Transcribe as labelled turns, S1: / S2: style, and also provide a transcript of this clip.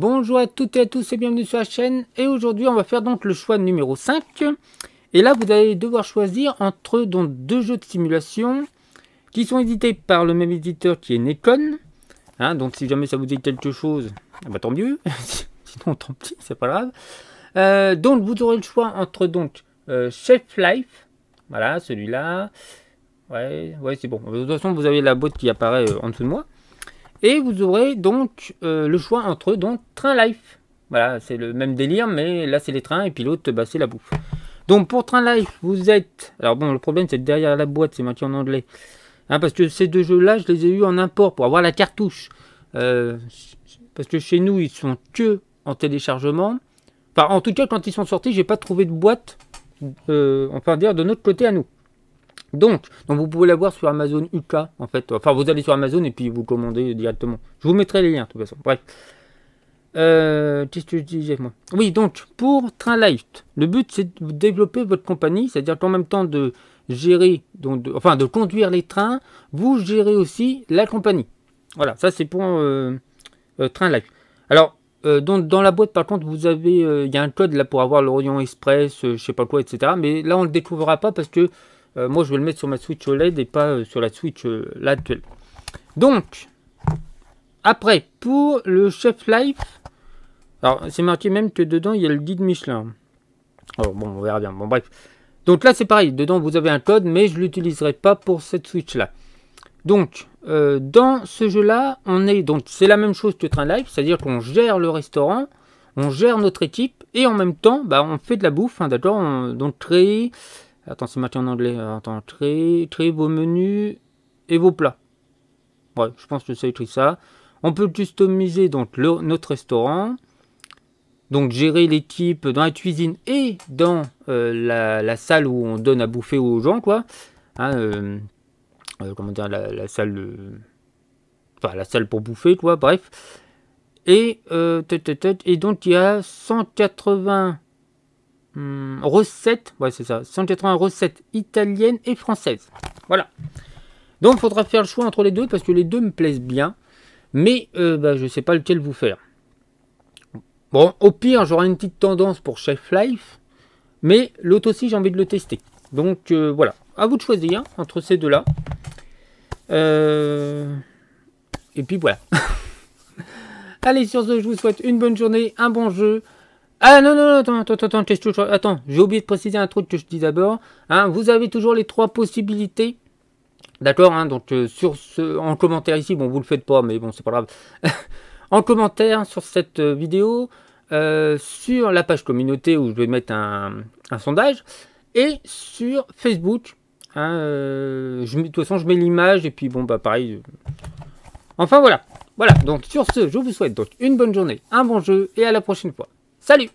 S1: Bonjour à toutes et à tous et bienvenue sur la chaîne. Et aujourd'hui, on va faire donc le choix numéro 5. Et là, vous allez devoir choisir entre deux jeux de simulation qui sont édités par le même éditeur qui est Nekon. Hein, donc si jamais ça vous dit quelque chose, eh ben, tant mieux. Sinon, tant pis, c'est pas grave. Euh, donc vous aurez le choix entre donc Chef euh, Life, voilà celui-là. Ouais, ouais c'est bon. De toute façon, vous avez la boîte qui apparaît euh, en dessous de moi. Et vous aurez donc euh, le choix entre donc Train Life. Voilà, c'est le même délire, mais là c'est les trains et puis l'autre, bah, c'est la bouffe. Donc pour Train Life, vous êtes... Alors bon, le problème c'est derrière la boîte, c'est maintien en anglais. Hein, parce que ces deux jeux-là, je les ai eu en import pour avoir la cartouche. Euh, parce que chez nous, ils sont que en téléchargement. Enfin, en tout cas, quand ils sont sortis, j'ai pas trouvé de boîte, euh, on peut dire, de notre côté à nous. Donc, vous pouvez l'avoir sur Amazon UK, en fait. Enfin, vous allez sur Amazon et puis vous commandez directement. Je vous mettrai les liens, de toute façon. Bref. Euh, qu'est-ce que je disais, moi Oui, donc, pour Train Life, le but, c'est de développer votre compagnie, c'est-à-dire qu'en même temps de gérer, donc enfin, de conduire les trains, vous gérez aussi la compagnie. Voilà, ça, c'est pour euh, euh, Train Life. Alors, donc, dans la boîte, par contre, vous avez, il y a un code là pour avoir l'Orient Express, je sais pas quoi, etc. Mais là, on ne le découvrira pas parce que euh, moi, je vais le mettre sur ma Switch OLED et pas euh, sur la Switch euh, là actuelle. Donc, après, pour le Chef Life, alors c'est marqué même que dedans, il y a le guide Michelin. Alors bon, on verra bien. Bon, bref. Donc là, c'est pareil. Dedans, vous avez un code, mais je ne l'utiliserai pas pour cette Switch-là. Donc, dans ce jeu-là, on est donc c'est la même chose que Train Life, c'est-à-dire qu'on gère le restaurant, on gère notre équipe et en même temps, bah, on fait de la bouffe, hein, d'accord Donc créer, Attends, c'est maintenant en anglais. Euh, attends, très, très vos menu et vos plats. Ouais, je pense que ça écrit ça. On peut customiser donc notre restaurant. Donc gérer l'équipe dans la cuisine et dans euh, la, salle où on donne à bouffer aux gens, quoi. Hein, euh, comment dire, la, salle... Enfin, la salle pour bouffer, quoi, bref. Et, et donc, il y a 180 recette, ouais c'est ça, 180 recettes italiennes et françaises. Voilà. Donc il faudra faire le choix entre les deux parce que les deux me plaisent bien, mais euh, bah, je ne sais pas lequel vous faire. Bon, au pire, j'aurai une petite tendance pour Chef Life, mais l'autre aussi, j'ai envie de le tester. Donc euh, voilà, à vous de choisir hein, entre ces deux-là. Euh, et puis voilà. Allez, sur ce, je vous souhaite une bonne journée, un bon jeu. Ah non, non, non, attends, attends, attends, attends j'ai oublié de préciser un truc que je dis d'abord. Hein, vous avez toujours les trois possibilités. D'accord, hein, donc euh, sur ce, en commentaire ici, bon, vous le faites pas, mais bon, c'est pas grave. en commentaire sur cette euh, vidéo, euh, sur la page communauté où je vais mettre un, sondage, et sur Facebook. Hein, de toute façon, je mets l'image, et puis bon, bah pareil. Enfin voilà. Voilà, donc sur ce, je vous souhaite donc une bonne journée, un bon jeu, et à la prochaine fois. Salut